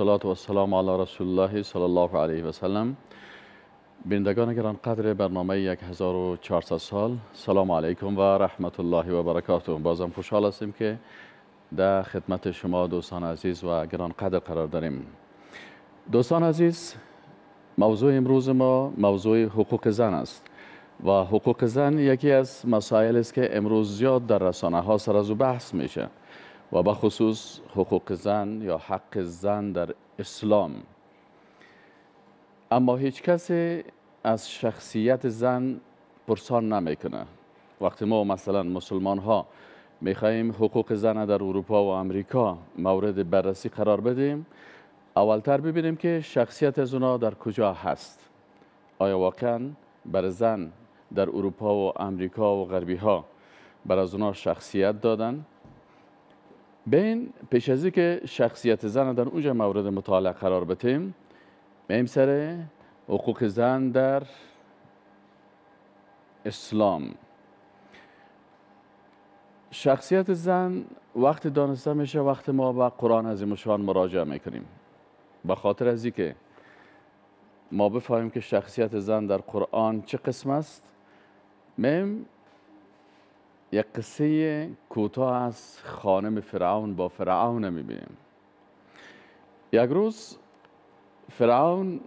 و والسلام علی رسول الله صلی الله علیه و سلم گران قدر برنامه 1400 سال سلام علیکم و رحمت الله و برکاته بازم خوشحال هستیم که در خدمت شما دوستان عزیز و گران قدر قرار داریم دوستان عزیز موضوع امروز ما موضوع حقوق زن است و حقوق زن یکی از مسائل است که امروز زیاد در رسانه ها سر از بحث میشه و به خصوص حقوق زن یا حق زن در اسلام اما هیچ کسی از شخصیت زن پرسان نمیکنه وقتی ما مثلا مسلمان ها میخواییم حقوق زن در اروپا و امریکا مورد بررسی قرار بدیم اولتر ببینیم که شخصیت از اونا در کجا هست آیا واقعا بر زن در اروپا و امریکا و غربی ها بر از اونا شخصیت دادن بین پیش از که شخصیت زن در اونجا مورد مطالعه قرار بتیم بیم سر حقوق زن در اسلام شخصیت زن وقت دانسته میشه وقت ما به قرآن از شان مراجعه میکنیم به خاطر از که ما بفهمیم که شخصیت زن در قرآن چه قسم است میم یک قصه کوتاه از خانم فرعون با فرعون میبینیم یک روز فرعون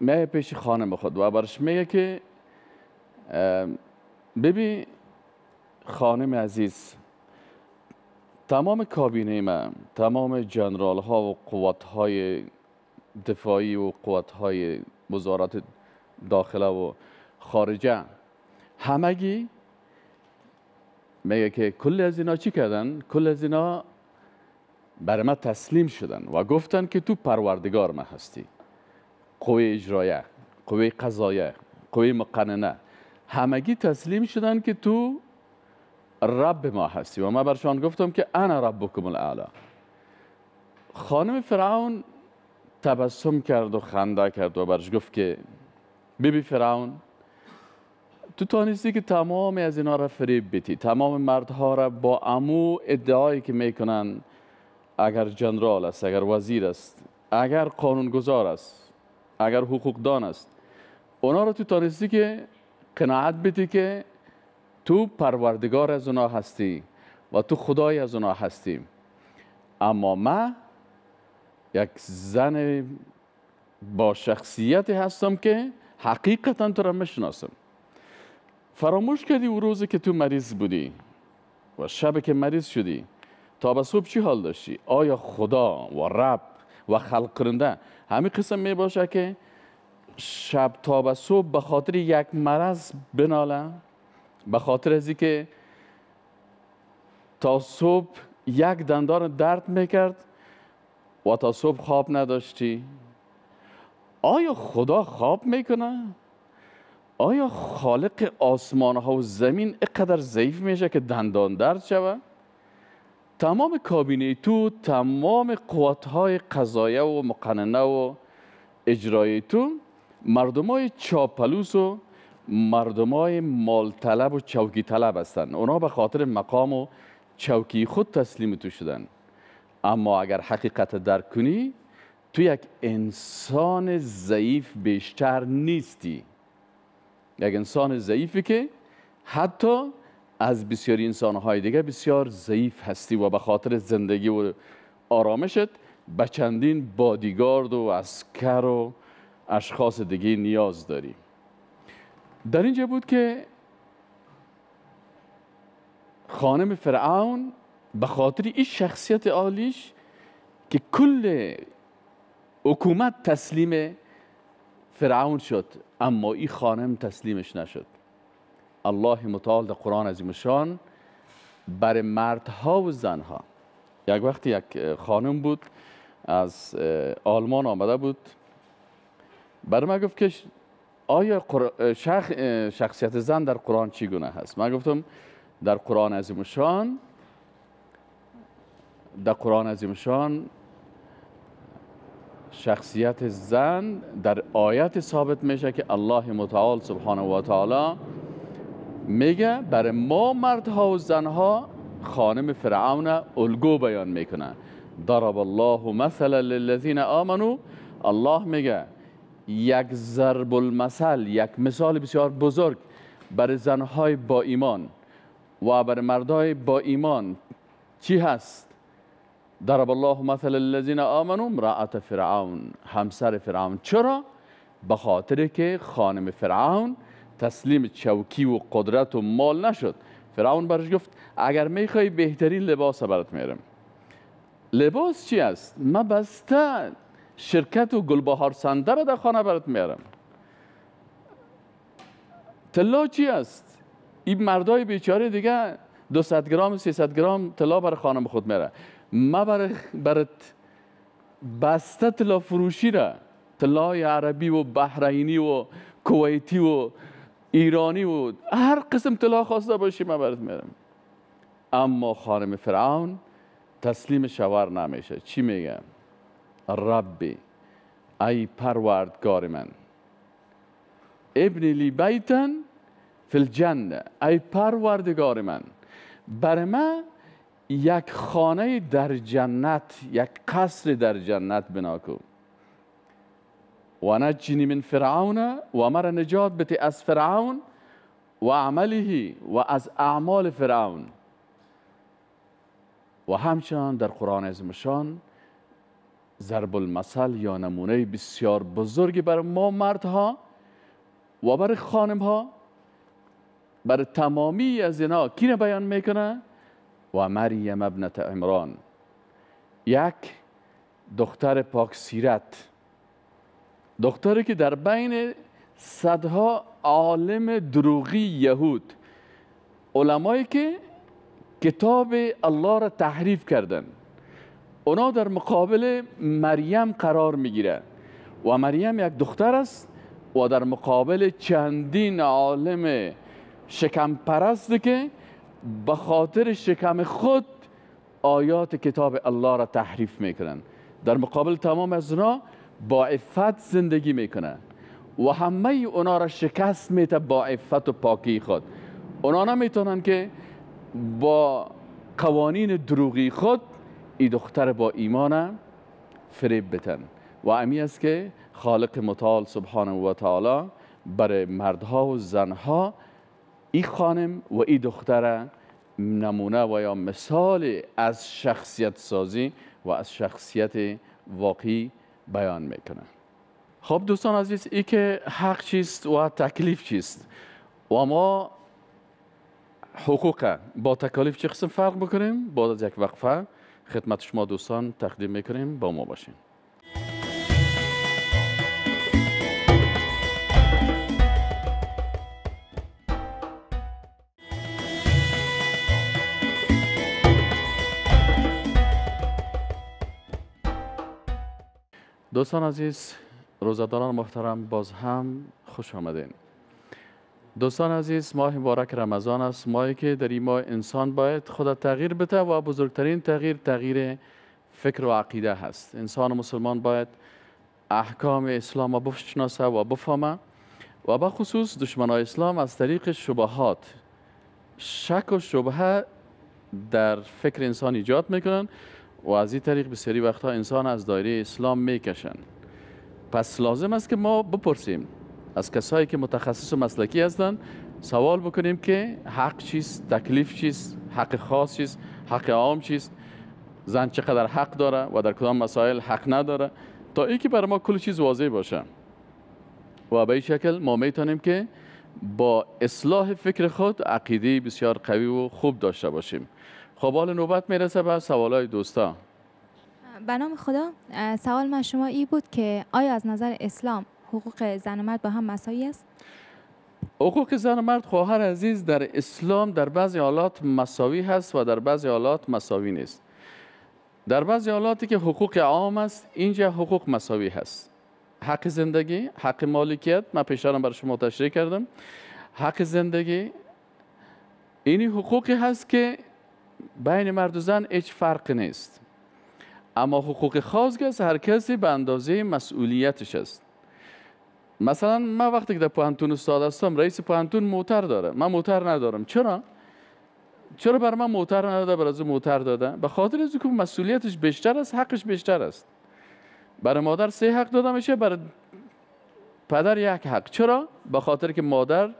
میه پیش خانم خود و برش میگه که ببین خانم عزیز تمام کابینه من تمام جنرال ها و قوات های دفاعی و قوات های وزارت داخله و خارجه همگی میگه که کل از اینا چی کردن؟ کل از اینا بر ما تسلیم شدن و گفتن که تو پروردگار ما هستی قوی اجرایه قوه قضایه قوه مقننه همگی تسلیم شدن که تو رب ما هستی و ما برشان گفتم که انا بکم الالا خانم فرعون تبسم کرد و خنده کرد و برش گفت که بیبی بی فرعون تو تانستی که تمام از اینا را فریب بیتی تمام مردها را با امو ادعایی که میکنن اگر جنرال است اگر وزیر است اگر قانونگذار است اگر حقوقدان است اونا را تو تانستی که قناعت بیتی که تو پروردگار از اونا هستی و تو خدای از اونا هستی اما من یک زن با شخصیتی هستم که حقیقتا تو را میشناسم فراموش کردی او روزی که تو مریض بودی و شب که مریض شدی تا به صبح چی حال داشتی آیا خدا و رب و خلق کننده همین قسم می باشه که شب تا به صبح به خاطر یک مرض بناله به خاطر ازی که تا صبح یک دندان درد میکرد و تا صبح خواب نداشتی آیا خدا خواب میکنه آیا خالق آسمان ها و زمین اقدر ضعیف میشه که دندان درد شوه؟ تمام کابینه تو تمام قوات های قضایه و مقننه و اجرایی تو مردم های چاپلوس و مردم های مال طلب و چوکی طلب هستند اونا به خاطر مقام و چوکی خود تسلیم تو شدن اما اگر حقیقت درک کنی تو یک انسان ضعیف بیشتر نیستی یک انسان ضعیفی که حتی از بسیاری انسانهای دیگه بسیار ضعیف هستی و به خاطر زندگی و آرامشت به چندین بادیگارد و اسکر و اشخاص دیگه نیاز داری در اینجا بود که خانم فرعون به خاطر این شخصیت عالیش که کل حکومت تسلیم فرعون شد اما این خانم تسلیمش نشد الله متعال در قرآن عظیم شان بر مردها و زنها یک وقتی یک خانم بود از آلمان آمده بود بر من گفت که آیا شخصیت زن در قرآن چی گونه هست؟ من گفتم در قرآن عظیم در قرآن عظیم شان شخصیت زن در آیت ثابت میشه که الله متعال سبحانه و تعالی میگه بر ما مردها و زنها خانم فرعون الگو بیان میکنه ضرب الله مثلا للذین آمنو الله میگه یک ضرب المثل یک مثال بسیار بزرگ بر زنهای با ایمان و بر مردهای با ایمان چی هست ضرب الله مثل الذين آمنوا امرأة فرعون همسر فرعون چرا؟ به خاطر که خانم فرعون تسلیم چوکی و قدرت و مال نشد فرعون برش گفت اگر میخوای بهترین لباس برات میرم لباس چی است؟ ما بسته شرکت و گلبهار سنده را در خانه برات میرم طلا چی است؟ این مردای بیچاره دیگه 200 گرام 300 گرام طلا بر خانم خود میره ما برات بسته طلا فروشی را طلای عربی و بحرینی و کویتی و ایرانی و هر قسم طلا خواسته باشی ما برات میرم. اما خانم فرعون تسلیم شوار نمیشه چی میگه ربی ای پروردگار من ابن لی بیتن فی الجنه ای پروردگار من بر من یک خانه در جنت یک قصر در جنت بنا کن و نجنی من فرعون و مرا نجات بده از فرعون و عمله و از اعمال فرعون و همچنان در قرآن عظمشان ضرب المثل یا نمونه بسیار بزرگی بر ما مردها و بر خانم ها تمامی از اینا کی بیان میکنه و مریم ابن عمران یک دختر پاک سیرت دختری که در بین صدها عالم دروغی یهود علمایی که کتاب الله را تحریف کردن اونا در مقابل مریم قرار میگیره و مریم یک دختر است و در مقابل چندین عالم شکم پرست که به خاطر شکم خود آیات کتاب الله را تحریف میکنن در مقابل تمام از اونا با عفت زندگی میکنن و همه اونا را شکست میته با عفت و پاکی خود اونا نمیتونن که با قوانین دروغی خود ای دختر با ایمان فریب بتن و امی است که خالق متعال سبحانه و تعالی برای مردها و زنها این خانم و این دختره نمونه و یا مثال از شخصیت سازی و از شخصیت واقعی بیان میکنه خب دوستان عزیز ای که حق چیست و تکلیف چیست و ما حقوق با تکلیف چه قسم فرق بکنیم بعد از یک وقفه خدمت شما دوستان تقدیم میکنیم با ما باشیم دوستان عزیز روزداران محترم باز هم خوش آمدین دوستان عزیز ماه مبارک رمضان است ماهی که در این ماه انسان باید خدا تغییر بده و بزرگترین تغییر تغییر فکر و عقیده هست انسان مسلمان باید احکام اسلام را بشناسه و بفهمه و به خصوص دشمن اسلام از طریق شبهات شک و شبهه در فکر انسان ایجاد میکنند و از این طریق بسیاری وقتها انسان از دایره اسلام میکشن پس لازم است که ما بپرسیم از کسایی که متخصص و مسلکی هستند سوال بکنیم که حق چیست تکلیف چیست حق خاص چیست حق عام چیست زن چقدر حق داره و در کدام مسائل حق نداره تا ای که برای ما کل چیز واضح باشه و به این شکل ما میتونیم که با اصلاح فکر خود عقیده بسیار قوی و خوب داشته باشیم خب حال نوبت میرسه به های دوستا به نام خدا سوال من شما ای بود که آیا از نظر اسلام حقوق زن و مرد با هم مساوی است حقوق زن و مرد خواهر عزیز در اسلام در بعضی حالات مساوی هست و در بعضی حالات مساوی نیست در بعضی حالاتی که حقوق عام است اینجا حقوق مساوی هست حق زندگی حق مالکیت من پیشترم برای شما تشریح کردم حق زندگی اینی حقوقی هست که بین مرد و زن هیچ فرق نیست اما حقوق گست هر کسی به اندازه مسئولیتش است مثلا من وقتی که در پوهنتون استاد هستم رئیس پوهنتون موتر داره من موتر ندارم چرا چرا بر من موتر نداده بر از موتر داده به خاطر از که مسئولیتش بیشتر است حقش بیشتر است برای مادر سه حق داده میشه بر پدر یک حق چرا به خاطر که مادر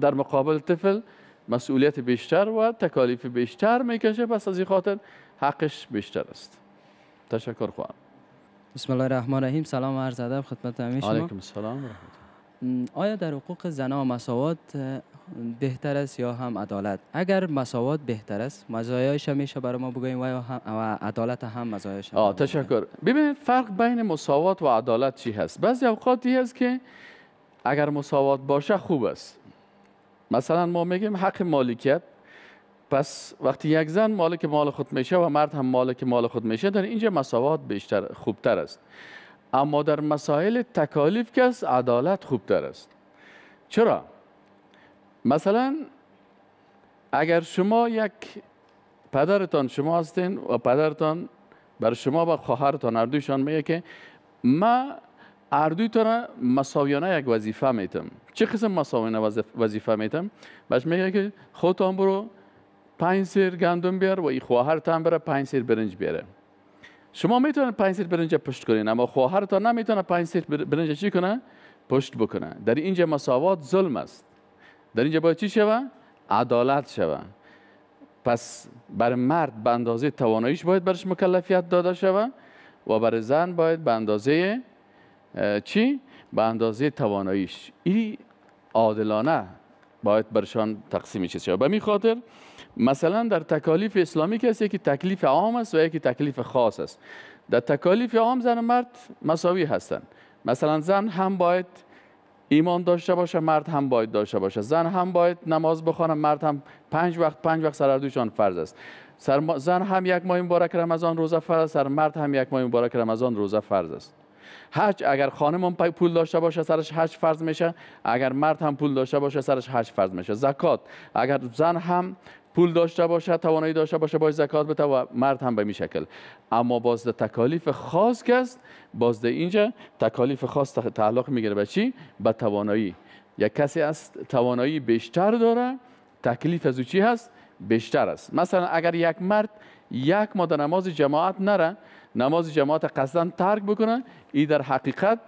در مقابل طفل مسئولیت بیشتر و تکالیف بیشتر میکشه پس از این خاطر حقش بیشتر است تشکر خواهم بسم الله الرحمن الرحیم سلام عرض ادب خدمت همه شما علیکم السلام آیا در حقوق زنا مساوات بهتر است یا هم عدالت اگر مساوات بهتر است مزایایش میشه برای ما بگوییم و هم عدالت هم مزایایش آه تشکر ببینید فرق بین مساوات و عدالت چی هست بعضی اوقات هست که اگر مساوات باشه خوب است مثلا ما میگیم حق مالکیت پس وقتی یک زن مالک مال خود میشه و مرد هم مالک مال خود میشه در اینجا مساوات بیشتر خوبتر است اما در مسائل تکالیف که از عدالت خوبتر است چرا مثلا اگر شما یک پدرتان شما هستین و پدرتان بر شما و خواهرتان هر میگه که ما هر دوی مساویانه یک وظیفه میتم چه قسم مساویانه وظیفه میتم بهش میگه که خود برو پنج سیر گندم بیار و ای خواهر بره پنج سیر برنج بیاره شما میتونن پنج سیر برنج پشت کنین اما خواهرتان نمیتونه پنج سیر برنج چی کنه پشت بکنه در اینجا مساوات ظلم است در اینجا باید چی شوه عدالت شوه پس بر مرد به اندازه تواناییش باید برش مکلفیت داده شوه و بر زن باید به اندازه چی؟ به اندازه تواناییش این عادلانه باید برشان تقسیم چیز شد به می خاطر مثلا در تکالیف اسلامی کسی که تکلیف عام است و یکی تکلیف خاص است در تکالیف عام زن و مرد مساوی هستند مثلا زن هم باید ایمان داشته باشه مرد هم باید داشته باشه زن هم باید نماز بخونه مرد هم پنج وقت پنج وقت سر دوشان فرض است زن هم یک ماه مبارک رمضان روزه فرض است سر مرد هم یک ماه مبارک رمضان روزه فرض است حج اگر خانم هم پول داشته باشه سرش حج فرض میشه اگر مرد هم پول داشته باشه سرش حج فرض میشه زکات اگر زن هم پول داشته باشه توانایی داشته باشه باید زکات بده و مرد هم به می شکل اما باز تکالیف خاص است باز اینجا تکالیف خاص تعلق میگیره به چی به توانایی یک کسی است توانایی بیشتر داره تکلیف از او چی هست بیشتر است مثلا اگر یک مرد یک ما در نماز جماعت نره نماز جماعت قصدا ترک بکنه ای در حقیقت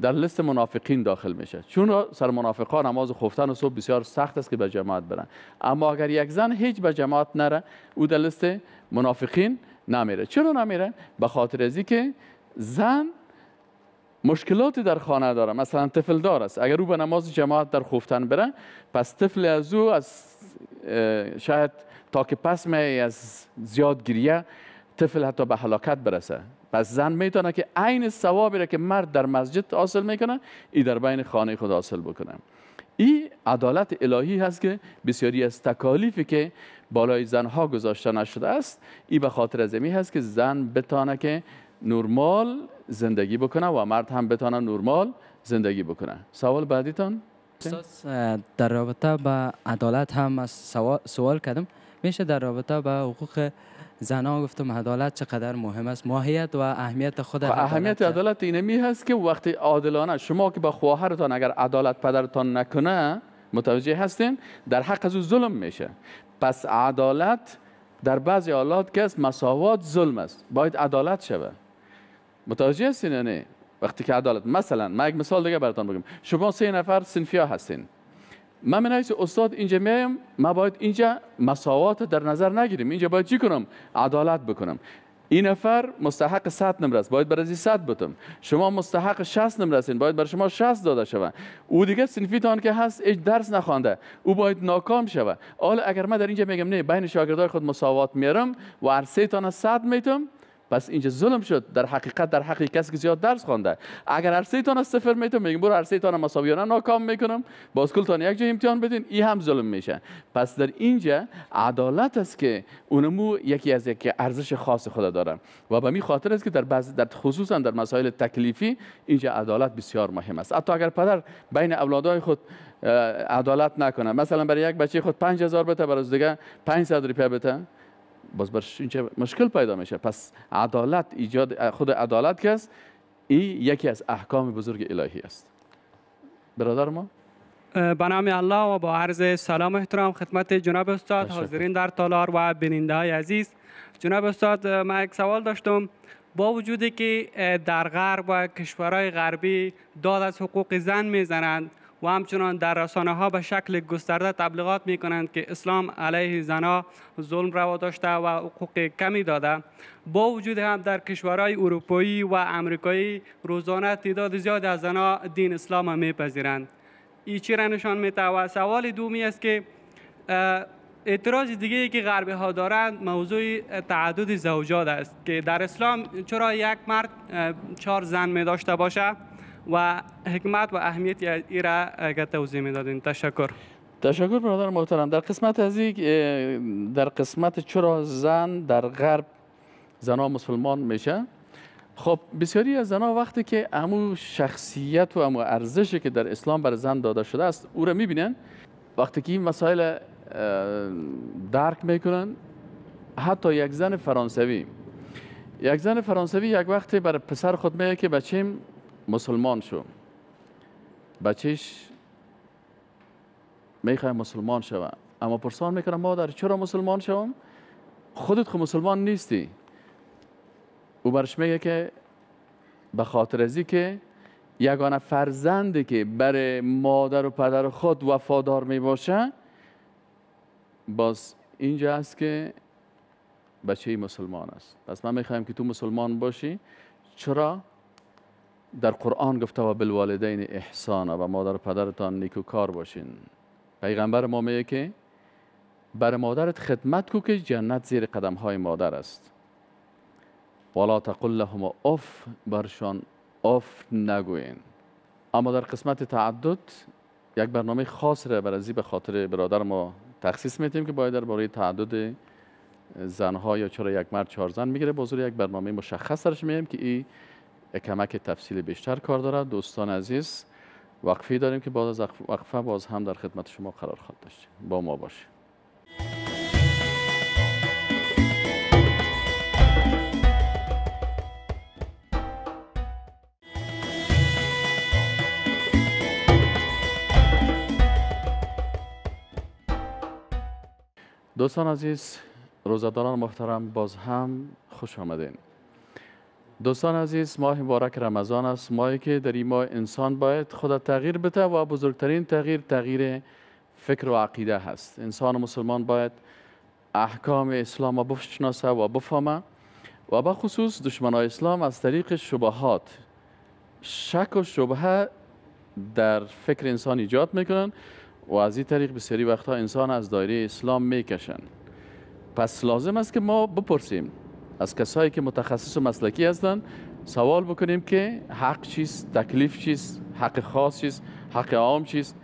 در لست منافقین داخل میشه چون سر منافقا نماز خفتن و صبح بسیار سخت است که به جماعت برن اما اگر یک زن هیچ به جماعت نره او در لست منافقین نمیره چرا نمیره به خاطر ازی که زن مشکلاتی در خانه داره مثلا طفل دار است اگر او به نماز جماعت در خفتن بره پس طفل از او از شاید تا که پس از زیاد گریه طفل حتی به حلاکت برسه پس زن میتونه که عین ثوابی را که مرد در مسجد حاصل میکنه ای در بین خانه خود حاصل بکنه ای عدالت الهی هست که بسیاری از تکالیفی که بالای زنها گذاشته نشده است ای به خاطر زمی هست که زن بتانه که نرمال زندگی بکنه و مرد هم بتانه نرمال زندگی بکنه سوال بعدیتان؟ در رابطه به عدالت هم سوال کردم میشه در رابطه به حقوق زنان گفتم عدالت چقدر مهم است ماهیت و اهمیت خود خب، عدالت اهمیت عدالت اینمی هست که وقتی عادلانه شما که با خواهرتان اگر عدالت پدرتان نکنه متوجه هستین در حق از او ظلم میشه پس عدالت در بعضی حالات که مساوات ظلم است باید عدالت شوه متوجه هستین نه یعنی؟ وقتی که عدالت مثلا من یک مثال دیگه براتون بگم شما سه نفر سنفیا هستین من می استاد اینجا میایم ما باید اینجا مساوات در نظر نگیریم اینجا باید چی کنم عدالت بکنم این نفر مستحق 100 نمره است باید برای 100 بتم شما مستحق 60 نمره هستین باید برای شما 60 داده شود او دیگه سنفیتان که هست هیچ درس نخوانده او باید ناکام شود حالا اگر من در اینجا میگم نه بین شاگردای خود مساوات میارم و هر تان 100 میتم پس اینجا ظلم شد در حقیقت در حقیقت کسی که زیاد درس خوانده اگر هر سه تان از صفر میتون میگم برو هر سه تان مساویانه ناکام میکنم باز کل تان یک جا امتحان بدین این هم ظلم میشه پس در اینجا عدالت است که اونمو یکی از یکی ارزش خاص خود داره و به می خاطر است که در بعض در خصوصا در مسائل تکلیفی اینجا عدالت بسیار مهم است حتی اگر پدر بین اولادای خود عدالت نکنه مثلا برای یک بچه خود 5000 بده برای دیگه 500 روپیه بده باز برش اینچه مشکل پیدا میشه پس عدالت ایجاد خود عدالت که است این یکی از احکام بزرگ الهی است برادر ما به نام الله و با عرض سلام احترام خدمت جناب استاد حاضرین در تالار و بیننده های عزیز جناب استاد من یک سوال داشتم با وجودی که در غرب و کشورهای غربی داد از حقوق زن میزنند و همچنان در رسانه ها به شکل گسترده تبلیغات می کنند که اسلام علیه زنا ظلم روا داشته و حقوق کمی داده با وجود هم در کشورهای اروپایی و امریکایی روزانه تعداد زیاد از زنها دین اسلام میپذیرند این چی را نشان می و سوال دومی است که اعتراض دیگه که غربی ها دارند موضوع تعدد زوجات است که در اسلام چرا یک مرد چهار زن می داشته باشه و حکمت و اهمیت ای را توضیح میدادین تشکر تشکر برادر محترم در قسمت از در قسمت چرا زن در غرب زنها مسلمان میشه خب بسیاری از زنها وقتی که امو شخصیت و امو ارزشی که در اسلام بر زن داده شده است او را میبینن وقتی که این مسائل درک میکنن حتی یک زن فرانسوی یک زن فرانسوی یک وقتی بر پسر خود میگه که بچیم مسلمان شو بچهش میخواه مسلمان شوه اما پرسان میکنه مادر چرا مسلمان شوم خودت خود مسلمان نیستی او برش میگه که به خاطر ازی که یگانه فرزندی که بر مادر و پدر خود وفادار می باشه باز اینجا است که بچه مسلمان است پس من میخوایم که تو مسلمان باشی چرا در قرآن گفته و بالوالدین احسانا و مادر و پدرتان نیکوکار باشین پیغمبر ما میگه که بر مادرت خدمت کو که جنت زیر قدم های مادر است ولا تقل و اف برشان اف نگوین اما در قسمت تعدد یک برنامه خاص را برای به خاطر برادر ما تخصیص میتیم که باید درباره تعدد زنها یا چرا یک مرد چهار زن میگیره بزرگ یک برنامه مشخص سرش میگیم که این کمک تفصیل بیشتر کار دارد دوستان عزیز وقفی داریم که باز از وقفه باز هم در خدمت شما قرار خواهد داشت با ما باشید دوستان عزیز روزداران محترم باز هم خوش آمدین دوستان عزیز ماه مبارک رمضان است ماهی که در این ماه انسان باید خدا تغییر بده و بزرگترین تغییر تغییر فکر و عقیده هست انسان و مسلمان باید احکام اسلام را بشناسه و بفهمه و به خصوص دشمن اسلام از طریق شبهات شک و شبهه در فکر انسان ایجاد میکنن و از این طریق بسیاری وقتها انسان از دایره اسلام میکشن پس لازم است که ما بپرسیم از کسایی که متخصص و مسلکی هستند سوال بکنیم که حق چیست تکلیف چیست حق خاص چیست حق عام چیست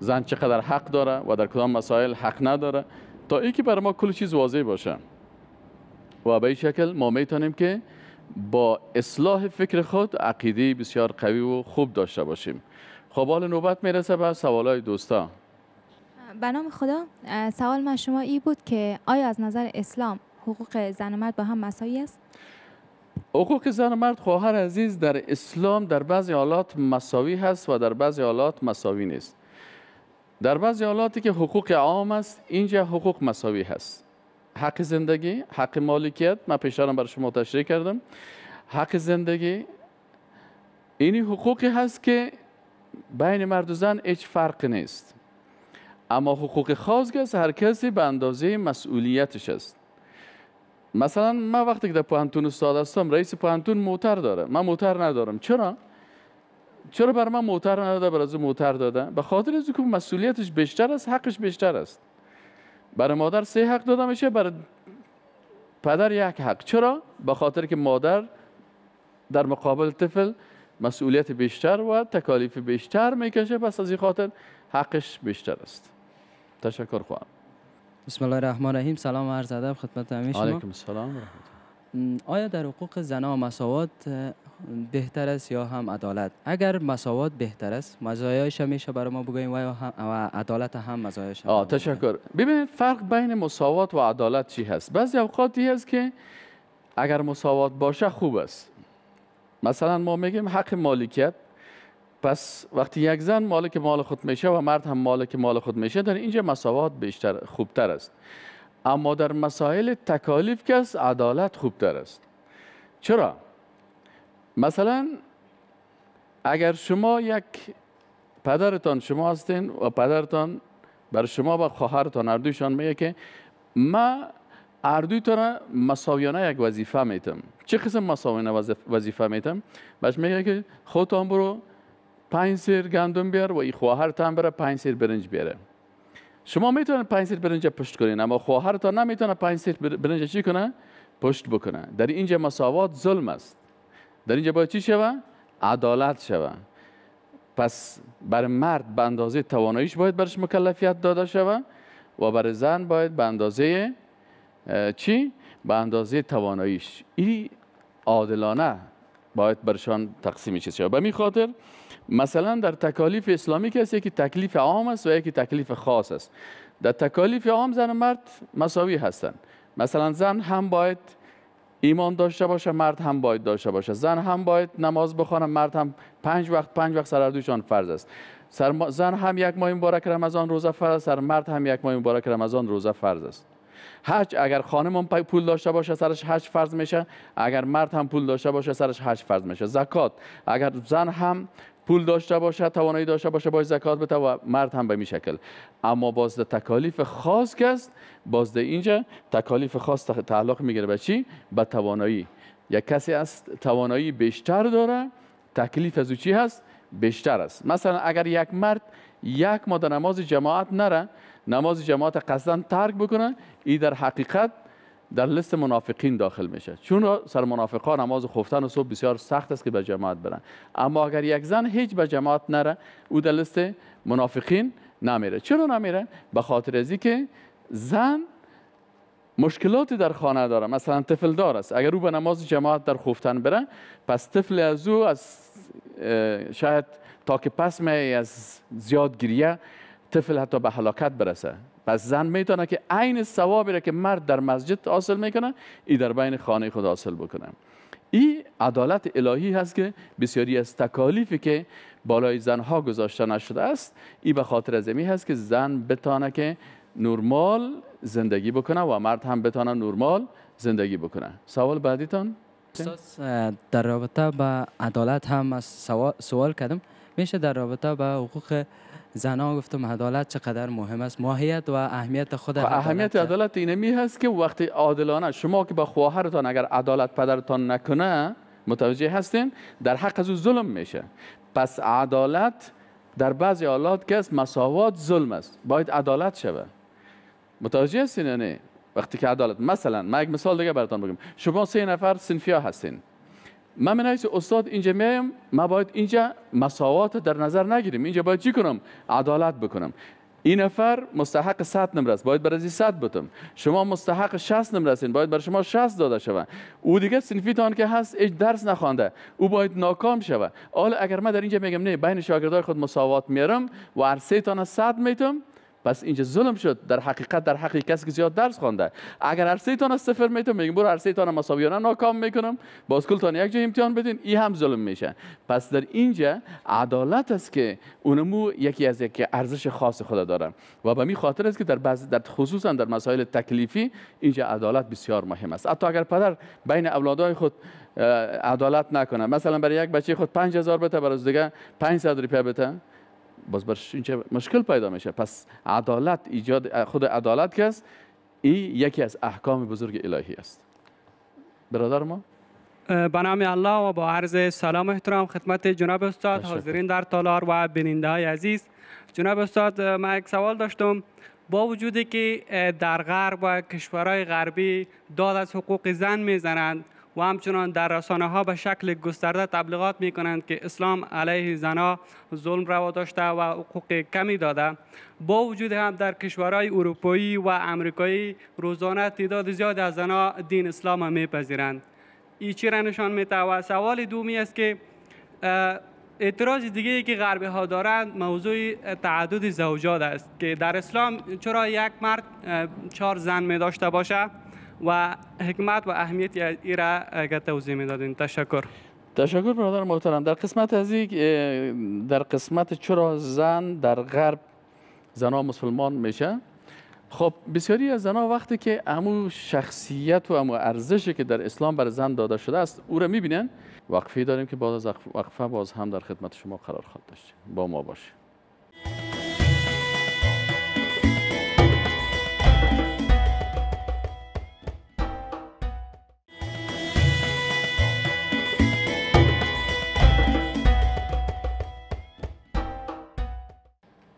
زن چقدر حق داره و در کدام مسائل حق نداره تا اینکه برای ما کل چیز واضح باشه و به این شکل ما میتونیم که با اصلاح فکر خود عقیده بسیار قوی و خوب داشته باشیم خب حال نوبت میرسه به سوالای دوستا به نام خدا سوال من شما ای بود که آیا از نظر اسلام حقوق زن و مرد با هم مساوی است حقوق زن و مرد خواهر عزیز در اسلام در بعضی حالات مساوی هست و در بعضی حالات مساوی نیست در بعضی حالاتی که حقوق عام است اینجا حقوق مساوی هست حق زندگی حق مالکیت من پیشترم برای شما تشریح کردم حق زندگی اینی حقوقی هست که بین مرد و زن هیچ فرق نیست اما حقوق خاص هر کسی به اندازه مسئولیتش است مثلا من وقتی که در پوهنتون استاد هستم رئیس پوهنتون موتر داره من موتر ندارم چرا چرا بر من موتر نداده برای او موتر داده به خاطر از که مسئولیتش بیشتر است حقش بیشتر است برای مادر سه حق داده میشه برای پدر یک حق چرا به خاطر که مادر در مقابل طفل مسئولیت بیشتر و تکالیف بیشتر میکشه پس از این خاطر حقش بیشتر است تشکر خواهم بسم الله الرحمن الرحیم سلام و عرض ادب خدمت همه شما علیکم السلام آیا در حقوق زنا مساوات بهتر است یا هم عدالت اگر مساوات بهتر است مزایایش میشه برای ما بگویم و هم عدالت هم مزایایش آه تشکر ببینید فرق بین مساوات و عدالت چی هست بعضی اوقاتی است که اگر مساوات باشه خوب است مثلا ما میگیم حق مالکیت پس وقتی یک زن مالک مال خود میشه و مرد هم مالک مال خود میشه در اینجا مساوات بیشتر خوبتر است اما در مسائل تکالیف که است عدالت خوبتر است چرا؟ مثلا اگر شما یک پدرتان شما هستین و پدرتان بر شما و خواهرتان اردویشان میگه که ما اردوی تو را مساویانه یک وظیفه میتم چه قسم مساویانه وظیفه میتم؟ بهش میگه که خودتان برو پنج سیر گندم بیار و ای تان بره پنج سیر برنج بیاره شما میتونید پنج سیر برنج پشت کنین اما خواهرتان نمیتونه پنج سیر برنج چی کنه پشت بکنه در اینجا مساوات ظلم است در اینجا باید چی شوه عدالت شوه پس بر مرد به اندازه تواناییش باید برش مکلفیت داده شوه و بر زن باید به اندازه چی به اندازه تواناییش این عادلانه باید برشان تقسیم چیز شود به خاطر مثلا در تکالیف اسلامی که یکی تکلیف عام است و یکی تکلیف خاص است در تکالیف عام زن و مرد مساوی هستند مثلا زن هم باید ایمان داشته باشه مرد هم باید داشته باشه زن هم باید نماز بخونه مرد هم پنج وقت پنج وقت سر دوشان فرض است زن هم یک ماه مبارک رمضان روزه فرض است سر مرد هم یک ماه مبارک رمضان روزه فرض است هج اگر خانم هم پول داشته باشه سرش هشت فرض میشه اگر مرد هم پول داشته باشه سرش هشت فرض میشه زکات اگر زن هم پول داشته باشه توانایی داشته باشه باید زکات بده و مرد هم به می شکل اما باز تکالیف خاص که است باز اینجا تکالیف خاص تعلق میگیره به چی به توانایی یک کسی است توانایی بیشتر داره تکلیف از او چی هست بیشتر است مثلا اگر یک مرد یک ماه نماز جماعت نره نماز جماعت قصدا ترک بکنن این در حقیقت در لیست منافقین داخل میشه چون سر منافقا نماز خفتن و صبح بسیار سخت است که به جماعت برن اما اگر یک زن هیچ به جماعت نره او در لیست منافقین نمیره چرا نمیره به خاطر ازی که زن مشکلاتی در خانه داره مثلا طفل دار است اگر او به نماز جماعت در خفتن بره پس طفل از او از شاید تا که پس می از زیاد گریه طفل حتی به حلاکت برسه پس زن میتونه که عین ثوابی را که مرد در مسجد حاصل میکنه ای در بین خانه خود حاصل بکنه ای عدالت الهی هست که بسیاری از تکالیفی که بالای زنها گذاشته نشده است ای به خاطر از هست که زن بتانه که نورمال زندگی بکنه و مرد هم بتانه نورمال زندگی بکنه سوال بعدیتان در رابطه با عدالت هم سوال کردم میشه در رابطه با حقوق زنان گفتم عدالت چقدر مهم است ماهیت و اهمیت خود و اهمیت عدالت اینمی هست که وقتی عادلانه شما که با خواهرتان اگر عدالت پدرتان نکنه متوجه هستین در حق از او ظلم میشه پس عدالت در بعضی حالات که است مساوات ظلم است باید عدالت شوه متوجه هستین یعنی وقتی که عدالت مثلا من یک مثال دیگه براتون بگم شما سه نفر سنفیا هستین من به استاد اینجا میایم ما باید اینجا مساوات در نظر نگیریم اینجا باید چی کنم عدالت بکنم این نفر مستحق 100 نمره است باید برای 100 بتم شما مستحق 60 نمره هستین باید برای شما 60 داده شود او دیگه تان که هست هیچ درس نخوانده او باید ناکام شوه حالا اگر من در اینجا میگم نه بین شاگردای خود مساوات میارم و هر سه تان 100 میتم پس اینجا ظلم شد در حقیقت در حق کسی که زیاد درس خوانده اگر هر سه تان از صفر میتون میگم برو هر سه تان مساویانه ناکام میکنم باز کلتان یک جا امتحان بدین این هم ظلم میشه پس در اینجا عدالت است که اونمو یکی از یک ارزش خاص خدا داره و به می خاطر است که در بعض در خصوصا در مسائل تکلیفی اینجا عدالت بسیار مهم است حتی اگر پدر بین اولادای خود عدالت نکنه مثلا برای یک بچه خود 5000 بده برای دیگه 500 روپیه بده باز برش مشکل پیدا میشه پس عدالت ایجاد خود عدالت که است این یکی از احکام بزرگ الهی است برادر ما به نام الله و با عرض سلام و احترام خدمت جناب استاد حاضرین در تالار و بیننده های عزیز جناب استاد من یک سوال داشتم با وجودی که در غرب و کشورهای غربی داد از حقوق زن میزنند و همچنان در رسانه ها به شکل گسترده تبلیغات می کنند که اسلام علیه زنها ظلم روا داشته و حقوق کمی داده با وجود هم در کشورهای اروپایی و امریکایی روزانه تعداد زیاد از زنها دین اسلام میپذیرند این چی را نشان و سوال دومی است که اعتراض دیگه ای که غربی ها دارند موضوع تعدد زوجات است که در اسلام چرا یک مرد چهار زن می داشته باشه و حکمت و اهمیت ای را اگر توضیح می تشکر تشکر برادر محترم در قسمت از در قسمت چرا زن در غرب زنا مسلمان میشه خب بسیاری از زنها وقتی که امو شخصیت و امو ارزشی که در اسلام بر زن داده شده است او را میبینن وقفی داریم که باز از وقفه باز هم در خدمت شما قرار خواهد داشت با ما باشه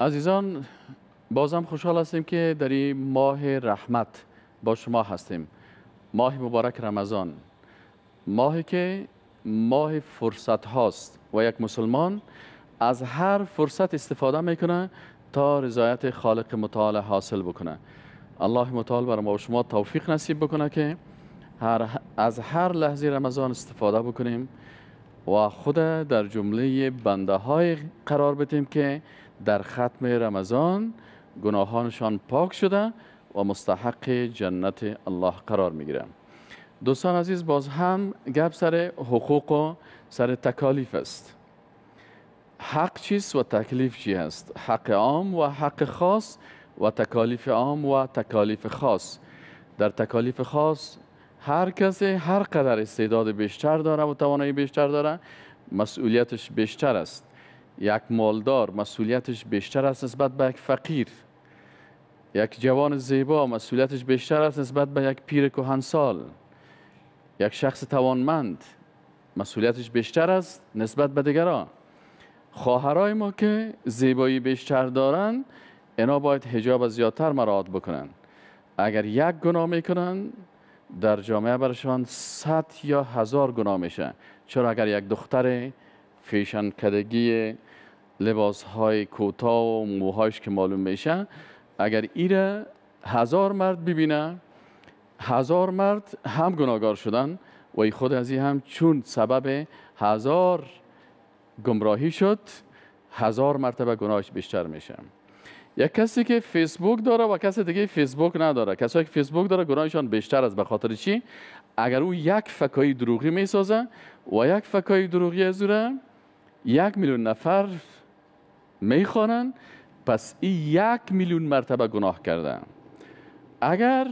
عزیزان بازم خوشحال هستیم که در این ماه رحمت با شما هستیم ماه مبارک رمضان ماهی که ماه فرصت هاست و یک مسلمان از هر فرصت استفاده میکنه تا رضایت خالق متعال حاصل بکنه الله متعال بر ما و شما توفیق نصیب بکنه که هر از هر لحظه رمضان استفاده بکنیم و خود در جمله بنده های قرار بتیم که در ختم رمضان گناهانشان پاک شده و مستحق جنت الله قرار می گیرن. دوستان عزیز باز هم گپ سر حقوق و سر تکالیف است حق چیست و تکلیف چی است حق عام و حق خاص و تکالیف عام و تکالیف خاص در تکالیف خاص هر کسی هر قدر استعداد بیشتر داره و توانایی بیشتر داره مسئولیتش بیشتر است یک مالدار مسئولیتش بیشتر است نسبت به یک فقیر یک جوان زیبا مسئولیتش بیشتر است نسبت به یک پیر کهنسال یک شخص توانمند مسئولیتش بیشتر است نسبت به دیگران خواهرای ما که زیبایی بیشتر دارن اینا باید حجاب زیادتر مراعات بکنن اگر یک گناه میکنن در جامعه برشان صد یا هزار گناه میشه چرا اگر یک دختر فیشن کدگی لباس های کوتاه و موهایش که معلوم میشه اگر ایره هزار مرد ببینه هزار مرد هم گناهگار شدن و ای خود از این هم چون سبب هزار گمراهی شد هزار مرتبه گناهش بیشتر میشه یک کسی که فیسبوک داره و کسی دیگه فیسبوک نداره کسایی که فیسبوک داره گناهشان بیشتر از به خاطر چی اگر او یک فکای دروغی میسازه و یک فکای دروغی از یک میلیون نفر میخوانن پس این یک میلیون مرتبه گناه کرده اگر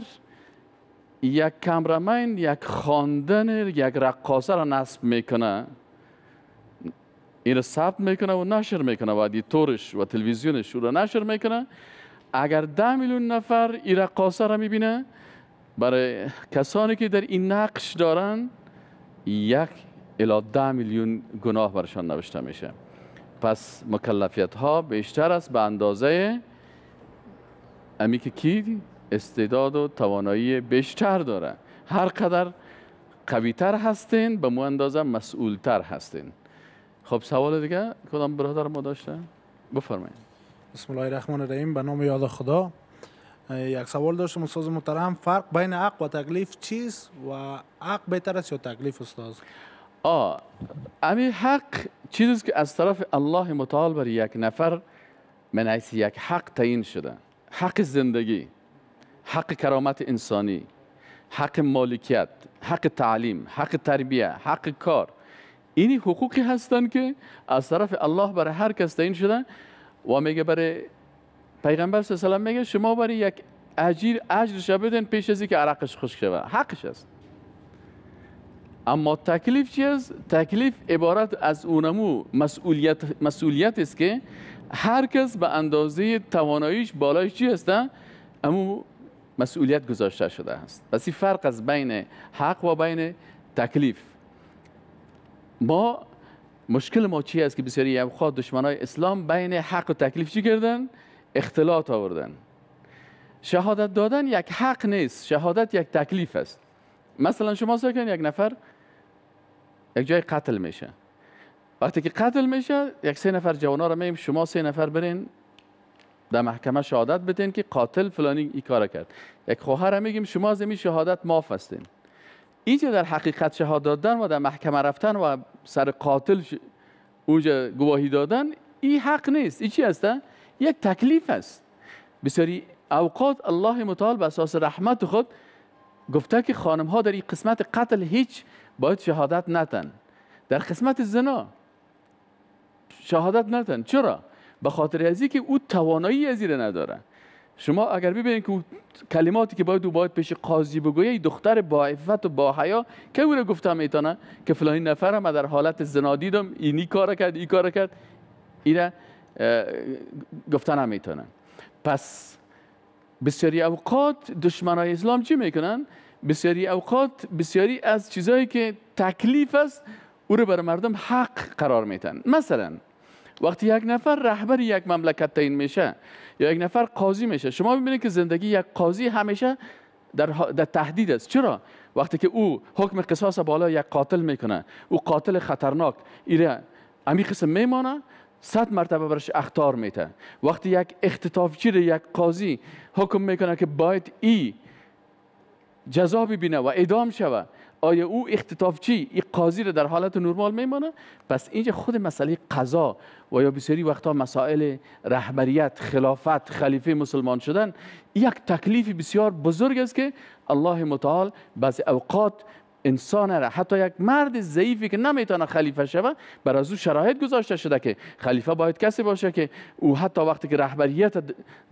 یک کمرمین یک خواندن یک رقاصه را نصب میکنه این را ثبت میکنه و نشر میکنه و ادیتورش و تلویزیونش را نشر میکنه اگر ده میلیون نفر این رقاصه را میبینه برای کسانی که در این نقش دارن یک الا ده میلیون گناه برشان نوشته میشه پس مکلفیت ها بیشتر است به اندازه امی که کی استعداد و توانایی بیشتر داره هر قدر تر هستین به مو اندازه تر هستین خب سوال دیگه کدام برادر ما داشته بفرمایید بسم الله الرحمن الرحیم به نام یاد خدا یک سوال داشتم استاد محترم فرق بین حق و تکلیف چیست و حق بهتر است یا تکلیف استاد آه امی حق چیزی که از طرف الله متعال بر یک نفر من یک حق تعیین شده حق زندگی حق کرامت انسانی حق مالکیت حق تعلیم حق تربیه حق کار اینی حقوقی هستند که از طرف الله برای هر کس تعیین شده و میگه برای پیغمبر صلی الله علیه میگه شما برای یک اجیر اجر شبدن پیش ازی که عرقش خشک شود حقش است اما تکلیف چی تکلیف عبارت از اونمو مسئولیت, مسئولیت است که هر کس به اندازه تواناییش بالایش چی هسته؟ امو مسئولیت گذاشته شده است پس فرق از بین حق و بین تکلیف ما مشکل ما چی است که بسیاری دشمن های اسلام بین حق و تکلیف چی کردن؟ اختلاط آوردن شهادت دادن یک حق نیست شهادت یک تکلیف است مثلا شما ساکن یک نفر یک جای قتل میشه وقتی که قتل میشه یک سه نفر جوانا رو میگیم شما سه نفر برین در محکمه شهادت بدین که قاتل فلانی این کار کرد یک خواهر را میگیم شما از این شهادت معاف هستین اینجا در حقیقت شهادت دادن و در محکمه رفتن و سر قاتل ش... گواهی دادن این حق نیست این چی هست یک تکلیف است بسیاری اوقات الله متعال به اساس رحمت خود گفته که خانم ها در این قسمت قتل هیچ باید شهادت نتن در قسمت زنا شهادت نتن چرا؟ به خاطر ازی که او توانایی ازی را نداره شما اگر ببینید که کلماتی که باید او باید پیش قاضی بگویه دختر با عفت و با حیا که او گفته میتونه که فلانی نفر ما در حالت زنا دیدم اینی کار کرد این کار کرد اینا گفته نمیتونه پس بسیاری اوقات دشمنای اسلام چی میکنن؟ بسیاری اوقات بسیاری از چیزهایی که تکلیف است او رو بر مردم حق قرار میتن مثلا وقتی یک نفر رهبر یک مملکت تعیین میشه یا یک نفر قاضی میشه شما میبینید که زندگی یک قاضی همیشه در, در تهدید است چرا وقتی که او حکم قصاص بالا یک قاتل میکنه او قاتل خطرناک ایره امی قسم میمانه صد مرتبه برش اختار میته وقتی یک رو یک قاضی حکم میکنه که باید ای جزا ببینه و اعدام شوه آیا او اختطافچی ای قاضی رو در حالت نرمال میمانه پس اینجا خود مسئله قضا و یا بسیاری وقتا مسائل رهبریت خلافت خلیفه مسلمان شدن یک تکلیف بسیار بزرگ است که الله متعال بعض اوقات انسان را حتی یک مرد ضعیفی که نمیتونه خلیفه شود بر از او شرایط گذاشته شده که خلیفه باید کسی باشه که او حتی وقتی که رهبریت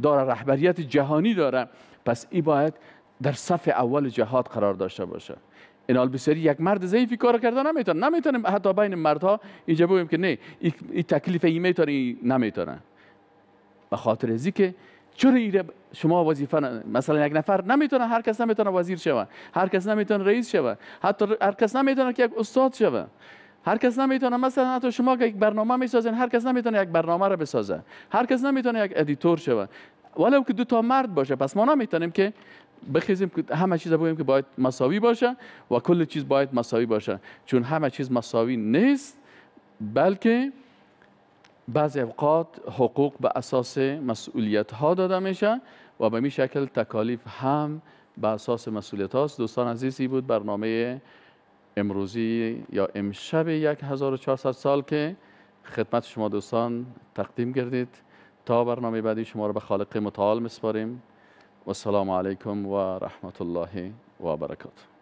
داره رهبریت جهانی داره پس ای باید در صف اول جهاد قرار داشته باشه این بسیاری یک مرد ضعیفی کار کرده نمیتونه نمیتونه حتی بین مردها اینجا بگویم که نه این تکلیف ای میتونه ای نمیتونه به خاطر که چرا شما وظیفه مثلا یک نفر نمیتونه هر کس نمیتونه وزیر شوه هر کس نمیتونه رئیس شوه حتی هر کس نمیتونه که یک استاد شوه هر کس نمیتونه مثلا حتی شما که یک برنامه میسازین هر کس نمیتونه یک برنامه را بسازه هر کس نمیتونه یک ادیتور شوه ولو که دو تا مرد باشه پس ما نمیتونیم که بخیزیم که همه چیز بگیم که باید مساوی باشه و کل چیز باید مساوی باشه چون همه چیز مساوی نیست بلکه بعض اوقات حقوق به اساس مسئولیت ها داده میشه و به می شکل تکالیف هم به اساس مسئولیت هاست دوستان عزیزی بود برنامه امروزی یا امشب 1400 سال که خدمت شما دوستان تقدیم گردید تا برنامه بعدی شما را به خالق متعال مسپاریم و السلام علیکم و رحمت الله و برکاته